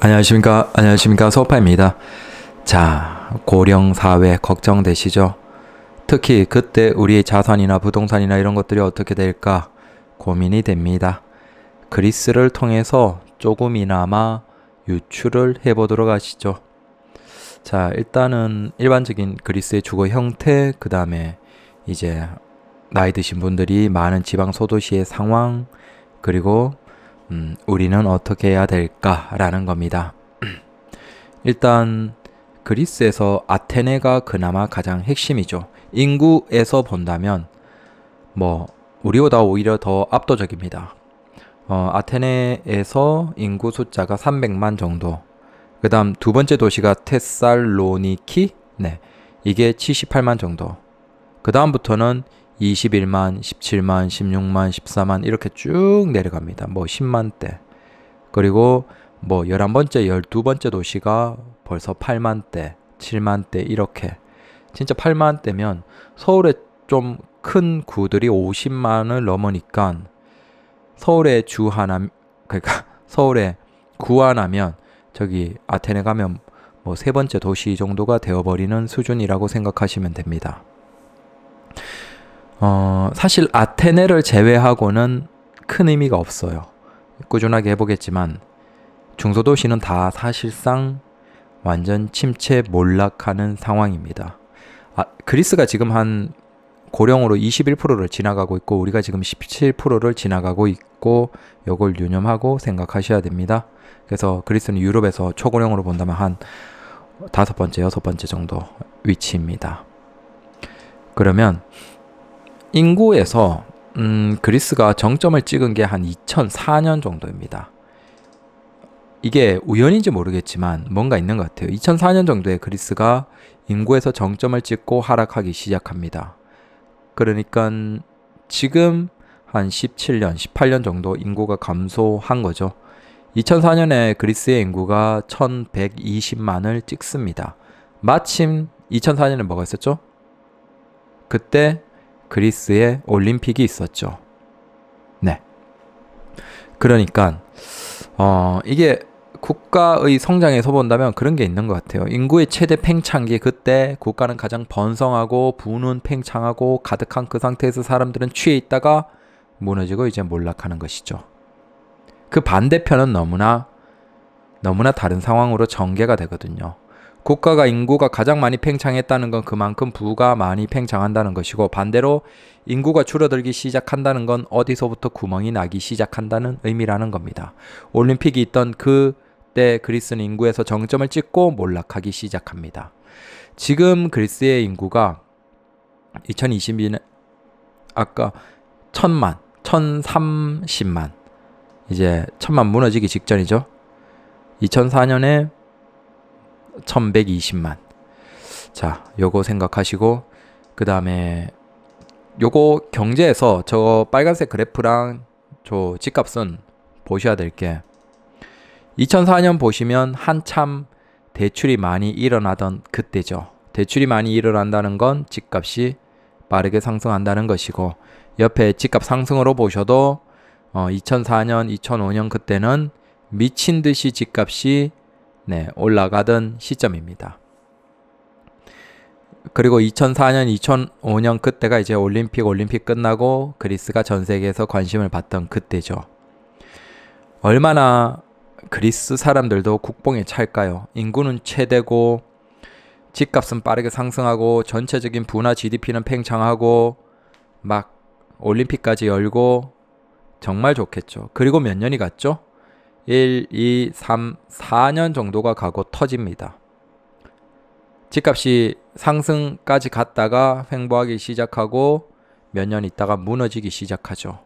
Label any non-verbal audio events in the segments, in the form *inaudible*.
안녕하십니까 안녕하십니까 소파입니다. 자 고령 사회 걱정되시죠? 특히 그때 우리의 자산이나 부동산이나 이런 것들이 어떻게 될까 고민이 됩니다. 그리스를 통해서 조금이나마 유출을 해보도록 하시죠. 자, 일단은 일반적인 그리스의 주거 형태, 그 다음에 이제 나이 드신 분들이 많은 지방 소도시의 상황, 그리고 음, 우리는 어떻게 해야 될까라는 겁니다. 일단 그리스에서 아테네가 그나마 가장 핵심이죠. 인구에서 본다면 뭐 우리보다 오히려 더 압도적입니다. 어, 아테네에서 인구 숫자가 300만 정도. 그 다음 두 번째 도시가 테살로니키? 네. 이게 78만 정도. 그 다음부터는 21만, 17만, 16만, 14만 이렇게 쭉 내려갑니다. 뭐 10만 대. 그리고 뭐 11번째, 12번째 도시가 벌써 8만 대, 7만 대 이렇게 진짜 8만 대면 서울의 좀 큰 구들이 50만을 넘으니까 서울의 주 하나 그러니까 *laughs* 서울의 구 하나면 저기 아테네 가면 뭐 세 번째 도시 정도가 되어버리는 수준이라고 생각하시면 됩니다. 어, 사실 아테네를 제외하고는 큰 의미가 없어요. 꾸준하게 해보겠지만 중소도시는 다 사실상 완전 침체 몰락하는 상황입니다. 아, 그리스가 지금 한 고령으로 21%를 지나가고 있고 우리가 지금 17%를 지나가고 있고 요걸 유념하고 생각하셔야 됩니다. 그래서 그리스는 유럽에서 초고령으로 본다면 한 다섯 번째, 여섯 번째 정도 위치입니다. 그러면 인구에서 음, 그리스가 정점을 찍은 게 한 2004년 정도입니다. 이게 우연인지 모르겠지만 뭔가 있는 것 같아요. 2004년 정도에 그리스가 인구에서 정점을 찍고 하락하기 시작합니다. 그러니까 지금 한 17년, 18년 정도 인구가 감소한 거죠. 2004년에 그리스의 인구가 1120만을 찍습니다. 마침 2004년에 뭐가 있었죠? 그때 그리스의 올림픽이 있었죠. 네. 그러니까 어, 이게 국가의 성장에서 본다면 그런 게 있는 것 같아요. 인구의 최대 팽창기 그때 국가는 가장 번성하고 부는 팽창하고 가득한 그 상태에서 사람들은 취해 있다가 무너지고 이제 몰락하는 것이죠. 그 반대편은 너무나 너무나 다른 상황으로 전개가 되거든요. 국가가 인구가 가장 많이 팽창했다는 건 그만큼 부가 많이 팽창한다는 것이고 반대로 인구가 줄어들기 시작한다는 건 어디서부터 구멍이 나기 시작한다는 의미라는 겁니다. 올림픽이 있던 그때 그리스는 인구에서 정점을 찍고 몰락하기 시작합니다. 지금 그리스의 인구가 2022년 아까 천만, 천삼십만 이제 천만 무너지기 직전이죠. 2004년에 1120만. 자, 요거 생각하시고 그 다음에 요거 경제에서 저 빨간색 그래프랑 저 집값은 보셔야 될게 2004년 보시면 한참 대출이 많이 일어나던 그때죠. 대출이 많이 일어난다는 건 집값이 빠르게 상승한다는 것이고 옆에 집값 상승으로 보셔도 어 2004년, 2005년 그때는 미친 듯이 집값이 네, 올라가던 시점입니다. 그리고 2004년, 2005년 그때가 이제 올림픽, 올림픽 끝나고 그리스가 전 세계에서 관심을 받던 그때죠. 얼마나 그리스 사람들도 국뽕에 찰까요? 인구는 최대고 집값은 빠르게 상승하고 전체적인 분화 GDP는 팽창하고 막 올림픽까지 열고 정말 좋겠죠. 그리고 몇 년이 갔죠? 1, 2, 3, 4년 정도가 가고 터집니다. 집값이 상승까지 갔다가 횡보하기 시작하고 몇 년 있다가 무너지기 시작하죠.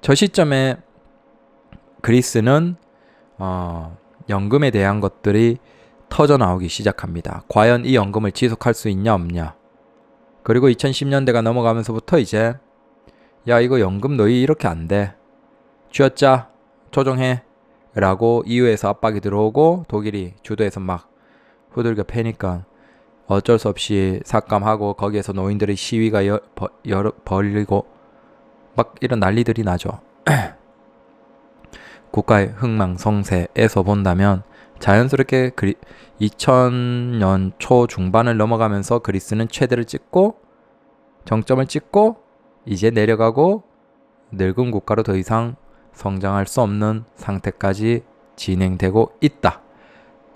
저 시점에 그리스는 어, 연금에 대한 것들이 터져 나오기 시작합니다. 과연 이 연금을 지속할 수 있냐 없냐. 그리고 2010년대가 넘어가면서부터 이제 야 이거 연금 너희 이렇게 안 돼. 쥐었자 조정해 라고 EU에서 압박이 들어오고 독일이 주도해서 막 후들겨 패니까 어쩔 수 없이 삭감하고 거기에서 노인들의 시위가 여, 버, 여, 벌리고 막 이런 난리들이 나죠. *clears throat* 국가의 흥망성세에서 본다면 자연스럽게 그리, 2000년 초 중반을 넘어가면서 그리스는 최대를 찍고 정점을 찍고 이제 내려가고 늙은 국가로 더 이상 성장할 수 없는 상태까지 진행되고 있다.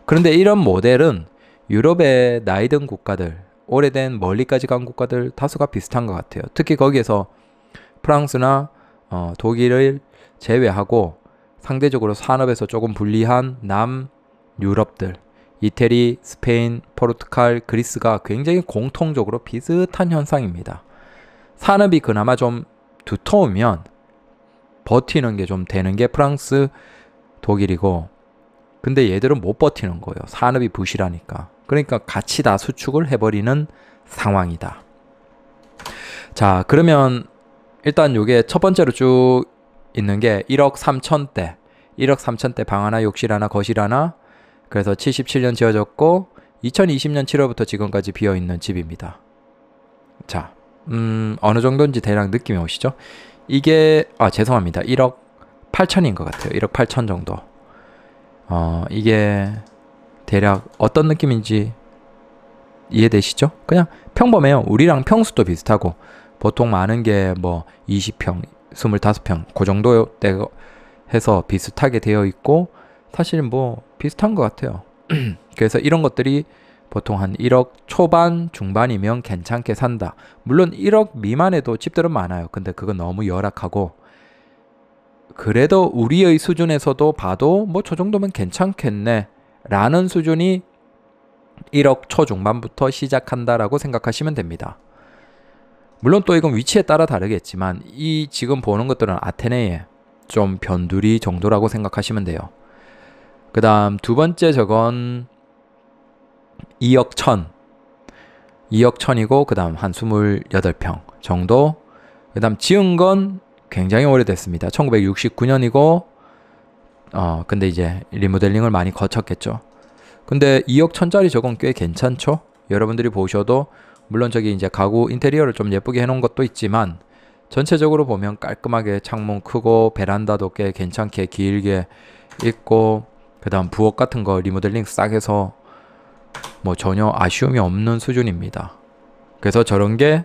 그런데 이런 모델은 유럽의 나이든 국가들, 오래된 멀리까지 간 국가들 다수가 비슷한 것 같아요. 특히 거기에서 프랑스나 어, 독일을 제외하고 상대적으로 산업에서 조금 불리한 남 유럽들, 이태리, 스페인, 포르투갈, 그리스가 굉장히 공통적으로 비슷한 현상입니다. 산업이 그나마 좀 두터우면 버티는 게 좀 되는 게 프랑스, 독일이고 근데 얘들은 못 버티는 거예요. 산업이 부실하니까. 그러니까 같이 다 수축을 해버리는 상황이다. 자, 그러면 일단 요게 첫 번째로 쭉 있는 게 1억 3천대. 1억 3천대 방 하나, 욕실 하나, 거실 하나. 그래서 77년 지어졌고 2020년 7월부터 지금까지 비어 있는 집입니다. 자, 음, 어느 정도인지 대략 느낌이 오시죠? 이게 아 죄송합니다. 1억 8천인 것 같아요. 1억 8천 정도. 어 이게 대략 어떤 느낌인지 이해되시죠? 그냥 평범해요. 우리랑 평수도 비슷하고 보통 많은 게 뭐 20평, 25평 그 정도 때 해서 비슷하게 되어 있고 사실 뭐 비슷한 것 같아요. *clears throat* 그래서 이런 것들이 보통 한 1억 초반 중반이면 괜찮게 산다. 물론 1억 미만에도 집들은 많아요. 근데 그건 너무 열악하고 그래도 우리의 수준에서도 봐도 뭐 저 정도면 괜찮겠네 라는 수준이 1억 초중반부터 시작한다라고 생각하시면 됩니다. 물론 또 이건 위치에 따라 다르겠지만 이 지금 보는 것들은 아테네에 좀 변두리 정도라고 생각하시면 돼요. 그 다음 두 번째 저건 2억 천 2억 천이고 그 다음 한 28평 정도 그 다음 지은 건 굉장히 오래됐습니다 1969년이고 어 근데 이제 리모델링을 많이 거쳤겠죠 근데 2억 천짜리 저건 꽤 괜찮죠 여러분들이 보셔도 물론 저기 이제 가구 인테리어를 좀 예쁘게 해놓은 것도 있지만 전체적으로 보면 깔끔하게 창문 크고 베란다도 꽤 괜찮게 길게 있고 그 다음 부엌 같은 거 리모델링 싹 해서 뭐 전혀 아쉬움이 없는 수준입니다. 그래서 저런 게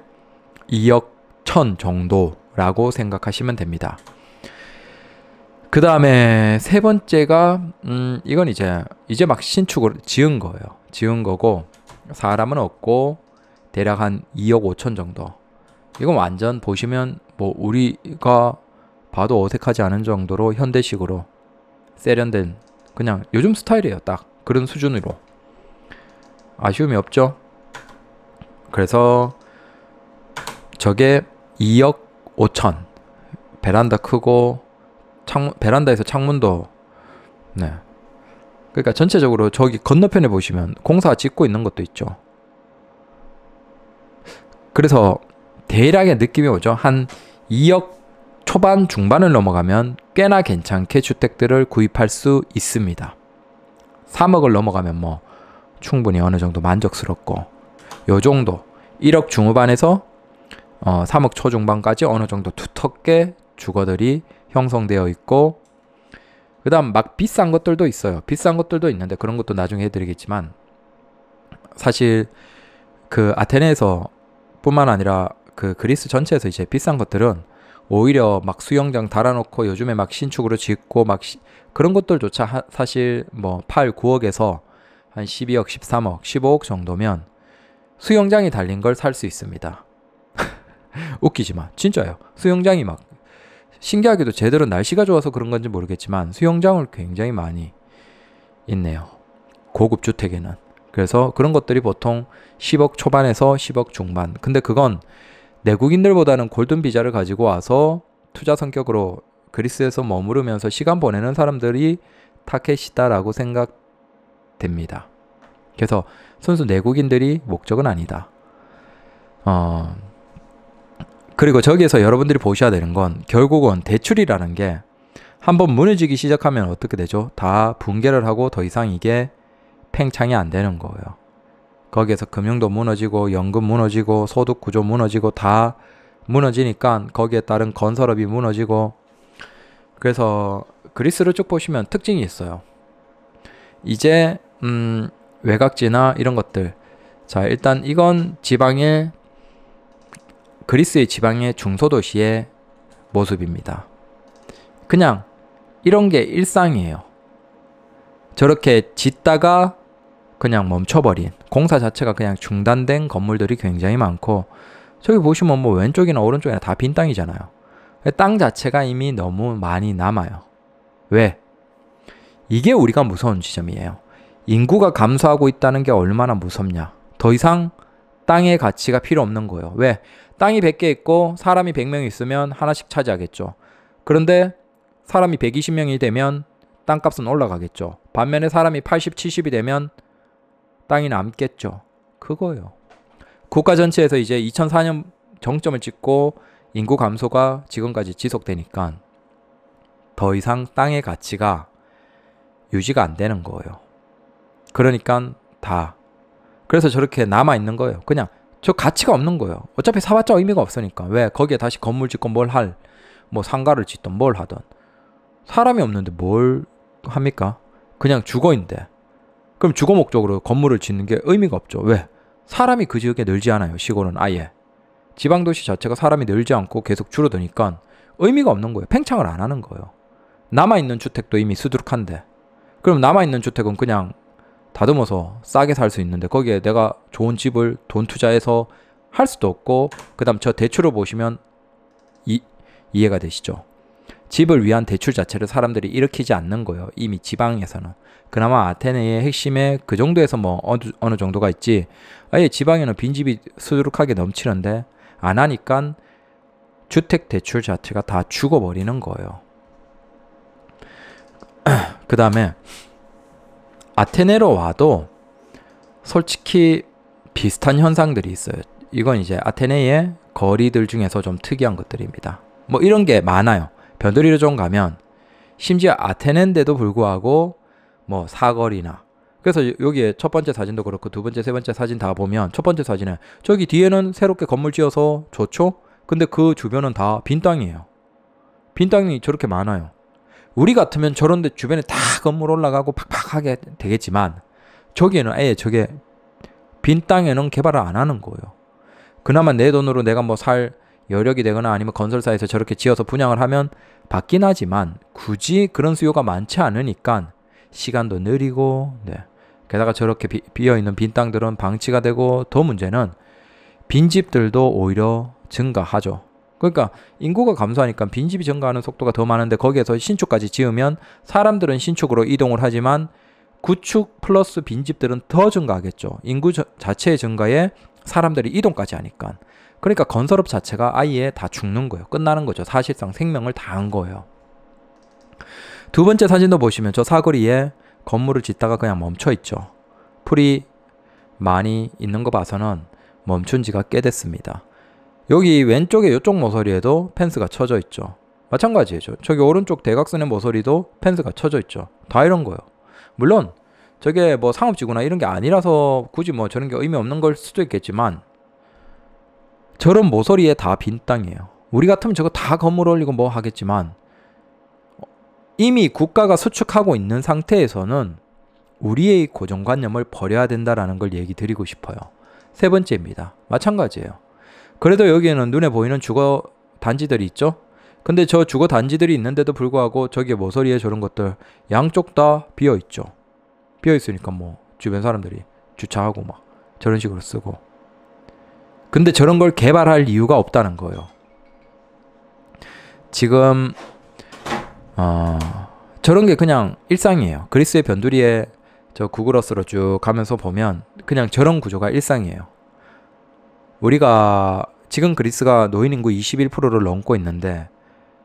2억 1천 정도라고 생각하시면 됩니다. 그 다음에 세 번째가 음 이건 이제 이제 막 신축을 지은 거예요. 지은 거고 사람은 없고 대략 한 2억 5천 정도. 이건 완전 보시면 뭐 우리가 봐도 어색하지 않은 정도로 현대식으로 세련된 그냥 요즘 스타일이에요. 딱 그런 수준으로 아쉬움이 없죠. 그래서 저게 2억 5천 베란다 크고 창 베란다에서 창문도 네. 그러니까 전체적으로 저기 건너편에 보시면 공사 짓고 있는 것도 있죠. 그래서 대략의 느낌이 오죠. 한 2억 초반 중반을 넘어가면 꽤나 괜찮게 주택들을 구입할 수 있습니다. 3억을 넘어가면 뭐 충분히 어느 정도 만족스럽고 요 정도 1억 중후반에서 어, 3억 초중반까지 어느 정도 두텁게 주거들이 형성되어 있고 그 다음 막 비싼 것들도 있어요. 비싼 것들도 있는데 그런 것도 나중에 해드리겠지만 사실 그 아테네에서 뿐만 아니라 그 그리스 전체에서 이제 비싼 것들은 오히려 막 수영장 달아놓고 요즘에 막 신축으로 짓고 막 시, 그런 것들조차 하, 사실 뭐 8, 9억에서 한 12억, 13억, 15억 정도면 수영장이 달린 걸 살 수 있습니다. *laughs* 웃기지만 진짜요 수영장이 막 신기하게도 제대로 날씨가 좋아서 그런 건지 모르겠지만 수영장을 굉장히 많이 있네요. 고급 주택에는. 그래서 그런 것들이 보통 10억 초반에서 10억 중반. 근데 그건 내국인들보다는 골든 비자를 가지고 와서 투자 성격으로 그리스에서 머무르면서 시간 보내는 사람들이 타켓이다라고 생각 됩니다. 그래서 선수 내국인들이 목적은 아니다. 어, 그리고 저기에서 여러분들이 보셔야 되는 건 결국은 대출이라는 게 한번 무너지기 시작하면 어떻게 되죠? 다 붕괴를 하고 더 이상 이게 팽창이 안 되는 거예요. 거기에서 금융도 무너지고 연금 무너지고 소득 구조 무너지고 다 무너지니까 거기에 따른 건설업이 무너지고 그래서 그리스를 쭉 보시면 특징이 있어요. 이제 음, 외곽지나 이런 것들. 자, 일단 이건 지방의 그리스의 지방의 중소도시의 모습입니다. 그냥 이런 게 일상이에요. 저렇게 짓다가 그냥 멈춰버린 공사 자체가 그냥 중단된 건물들이 굉장히 많고 저기 보시면 뭐 왼쪽이나 오른쪽이나 다 빈 땅이잖아요. 땅 자체가 이미 너무 많이 남아요. 왜? 이게 우리가 무서운 지점이에요. 인구가 감소하고 있다는 게 얼마나 무섭냐. 더 이상 땅의 가치가 필요 없는 거예요. 왜? 땅이 100개 있고 사람이 100명 있으면 하나씩 차지하겠죠. 그런데 사람이 120명이 되면 땅값은 올라가겠죠. 반면에 사람이 80, 70이 되면 땅이 남겠죠. 그거예요. 국가 전체에서 이제 2004년 정점을 찍고 인구 감소가 지금까지 지속되니까 더 이상 땅의 가치가 유지가 안 되는 거예요. 그러니까 다. 그래서 저렇게 남아있는 거예요. 그냥 저 가치가 없는 거예요. 어차피 사봤자 의미가 없으니까. 왜? 거기에 다시 건물 짓고 뭘 할, 뭐 상가를 짓던 뭘 하던. 사람이 없는데 뭘 합니까? 그냥 주거인데. 그럼 주거 목적으로 건물을 짓는 게 의미가 없죠. 왜? 사람이 그 지역에 늘지 않아요. 시골은 아예. 지방도시 자체가 사람이 늘지 않고 계속 줄어드니까 의미가 없는 거예요. 팽창을 안 하는 거예요. 남아있는 주택도 이미 수두룩한데. 그럼 남아있는 주택은 그냥 다듬어서 싸게 살 수 있는데 거기에 내가 좋은 집을 돈 투자해서 할 수도 없고 그 다음 저 대출을 보시면 이, 이해가 되시죠? 집을 위한 대출 자체를 사람들이 일으키지 않는 거예요. 이미 지방에서는. 그나마 아테네의 핵심에 그 정도에서 뭐 어느, 어느 정도가 있지 아예 지방에는 빈집이 수두룩하게 넘치는데 안 하니까 주택 대출 자체가 다 죽어버리는 거예요. *clears throat* 그 다음에 아테네로 와도 솔직히 비슷한 현상들이 있어요. 이건 이제 아테네의 거리들 중에서 좀 특이한 것들입니다. 뭐 이런 게 많아요. 변두리로 좀 가면 심지어 아테네인데도 불구하고 뭐 사거리나 그래서 여기에 첫 번째 사진도 그렇고 두 번째 세 번째 사진 다 보면 첫 번째 사진은 저기 뒤에는 새롭게 건물 지어서 좋죠? 근데 그 주변은 다 빈 땅이에요. 빈 땅이 저렇게 많아요. 우리 같으면 저런 데 주변에 다 건물 올라가고 팍팍하게 되겠지만 저기에는 아예 저게 빈 땅에는 개발을 안 하는 거예요. 그나마 내 돈으로 내가 뭐 살 여력이 되거나 아니면 건설사에서 저렇게 지어서 분양을 하면 받긴 하지만 굳이 그런 수요가 많지 않으니까 시간도 느리고 네. 게다가 저렇게 비, 비어있는 빈 땅들은 방치가 되고 더 문제는 빈집들도 오히려 증가하죠. 그러니까 인구가 감소하니까 빈집이 증가하는 속도가 더 많은데 거기에서 신축까지 지으면 사람들은 신축으로 이동을 하지만 구축 플러스 빈집들은 더 증가하겠죠. 인구 자체의 증가에 사람들이 이동까지 하니까. 그러니까 건설업 자체가 아예 다 죽는 거예요. 끝나는 거죠. 사실상 생명을 다 한 거예요. 두 번째 사진도 보시면 저 사거리에 건물을 짓다가 그냥 멈춰 있죠. 풀이 많이 있는 거 봐서는 멈춘 지가 꽤 됐습니다. 여기 왼쪽에 이쪽 모서리에도 펜스가 쳐져 있죠. 마찬가지죠. 저기 오른쪽 대각선의 모서리도 펜스가 쳐져 있죠. 다 이런 거예요. 물론 저게 뭐 상업지구나 이런 게 아니라서 굳이 뭐 저런 게 의미 없는 걸 수도 있겠지만 저런 모서리에 다 빈 땅이에요. 우리 같으면 저거 다 건물 올리고 뭐 하겠지만 이미 국가가 수축하고 있는 상태에서는 우리의 고정관념을 버려야 된다라는 걸 얘기 드리고 싶어요. 세 번째입니다. 마찬가지예요. 그래도 여기에는 눈에 보이는 주거 단지들이 있죠. 근데 저 주거 단지들이 있는데도 불구하고 저기 모서리에 저런 것들 양쪽 다 비어 있죠. 비어 있으니까 뭐 주변 사람들이 주차하고 막 저런 식으로 쓰고. 근데 저런 걸 개발할 이유가 없다는 거예요. 지금 어, 저런 게 그냥 일상이에요. 그리스의 변두리에 저 구글어스로 쭉 가면서 보면 그냥 저런 구조가 일상이에요. 우리가 지금 그리스가 노인 인구 21%를 넘고 있는데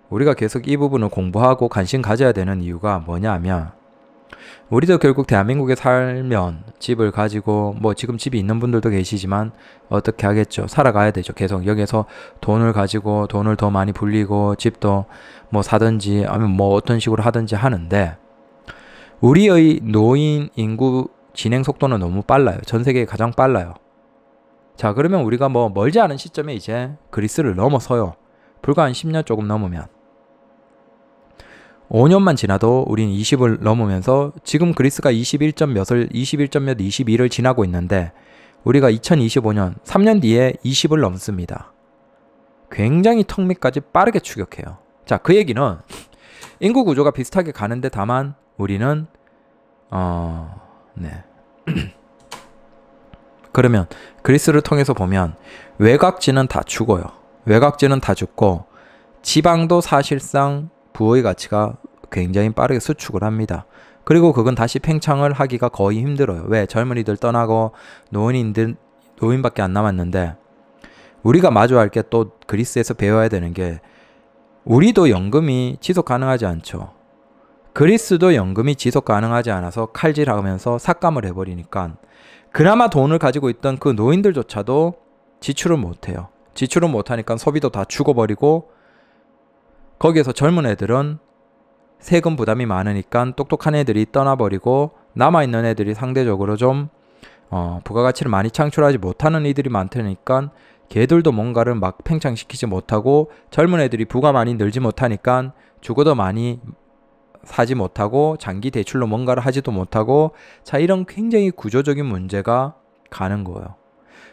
우리가 계속 이 부분을 공부하고 관심 가져야 되는 이유가 뭐냐면 우리도 결국 대한민국에 살면 집을 가지고 뭐 지금 집이 있는 분들도 계시지만 어떻게 하겠죠? 살아가야 되죠. 계속 여기서 에 돈을 가지고 돈을 더 많이 불리고 집도 뭐 사든지 아니면 뭐 어떤 식으로 하든지 하는데 우리의 노인 인구 진행 속도는 너무 빨라요. 전 세계에 가장 빨라요. 자, 그러면 우리가 뭐 멀지 않은 시점에 이제 그리스를 넘어서요. 불과 한 10년 조금 넘으면. 5년만 지나도 우린 20을 넘으면서 지금 그리스가 21점 몇을 21점 몇 21을 지나고 있는데 우리가 2025년 3년 뒤에 20을 넘습니다. 굉장히 턱 밑까지 빠르게 추격해요. 자, 그 얘기는 인구 구조가 비슷하게 가는데 다만 우리는 어, 네. *clears throat* 그러면 그리스를 통해서 보면 외곽지는 다 죽어요. 외곽지는 다 죽고 지방도 사실상 부의 가치가 굉장히 빠르게 수축을 합니다. 그리고 그건 다시 팽창을 하기가 거의 힘들어요. 왜? 젊은이들 떠나고 노인인들 노인밖에 안 남았는데 우리가 마주할 게 또 그리스에서 배워야 되는 게 우리도 연금이 지속 가능하지 않죠. 그리스도 연금이 지속 가능하지 않아서 칼질하면서 삭감을 해버리니까 그나마 돈을 가지고 있던 그 노인들조차도 지출을 못해요. 지출을 못하니까 소비도 다 죽어버리고 거기에서 젊은 애들은 세금 부담이 많으니까 똑똑한 애들이 떠나버리고 남아있는 애들이 상대적으로 좀 어, 부가가치를 많이 창출하지 못하는 이들이 많다니까 걔들도 뭔가를 막 팽창시키지 못하고 젊은 애들이 부가 많이 늘지 못하니까 죽어도 많이 사지 못하고 장기 대출로 뭔가를 하지도 못하고 자 이런 굉장히 구조적인 문제가 가는 거예요.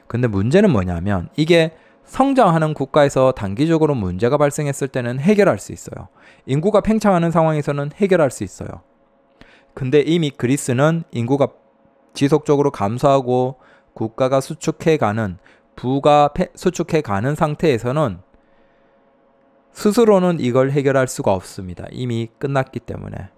근데 문제는 뭐냐면 이게 성장하는 국가에서 단기적으로 문제가 발생했을 때는 해결할 수 있어요. 인구가 팽창하는 상황에서는 해결할 수 있어요. 근데 이미 그리스는 인구가 지속적으로 감소하고 국가가 수축해가는 부가 수축해가는 상태에서는 스스로는 이걸 해결할 수가 없습니다. 이미 끝났기 때문에.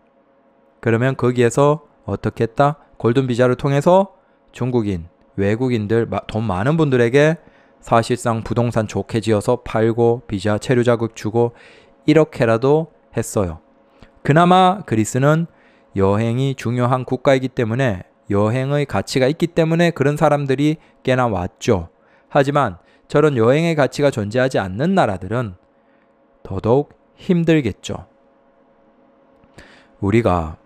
그러면 거기에서 어떻게 했다? 골든 비자를 통해서 중국인, 외국인들, 돈 많은 분들에게 사실상 부동산 좋게 지어서 팔고 비자 체류 자극 주고 이렇게라도 했어요. 그나마 그리스는 여행이 중요한 국가이기 때문에 여행의 가치가 있기 때문에 그런 사람들이 꽤나 왔죠. 하지만 저런 여행의 가치가 존재하지 않는 나라들은 더더욱 힘들겠죠. 우리가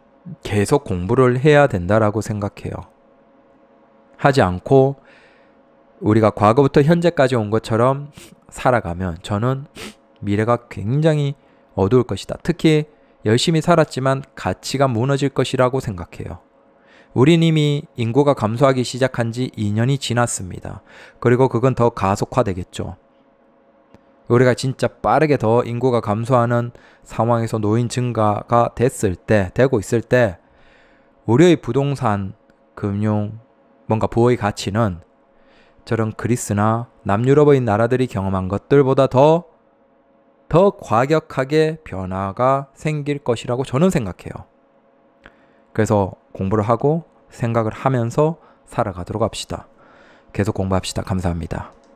계속 공부를 해야 된다라고 생각해요. 하지 않고 우리가 과거부터 현재까지 온 것처럼 살아가면 저는 미래가 굉장히 어두울 것이다. 특히 열심히 살았지만 가치가 무너질 것이라고 생각해요. 우린 이미 인구가 감소하기 시작한 지 2년이 지났습니다. 그리고 그건 더 가속화되겠죠. 우리가 진짜 빠르게 더 인구가 감소하는 상황에서 노인 증가가 됐을 때, 되고 있을 때, 우리의 부동산, 금융, 뭔가 부의 가치는 저런 그리스나 남유럽의 나라들이 경험한 것들보다 더, 더 과격하게 변화가 생길 것이라고 저는 생각해요. 그래서 공부를 하고 생각을 하면서 살아가도록 합시다. 계속 공부합시다. 감사합니다.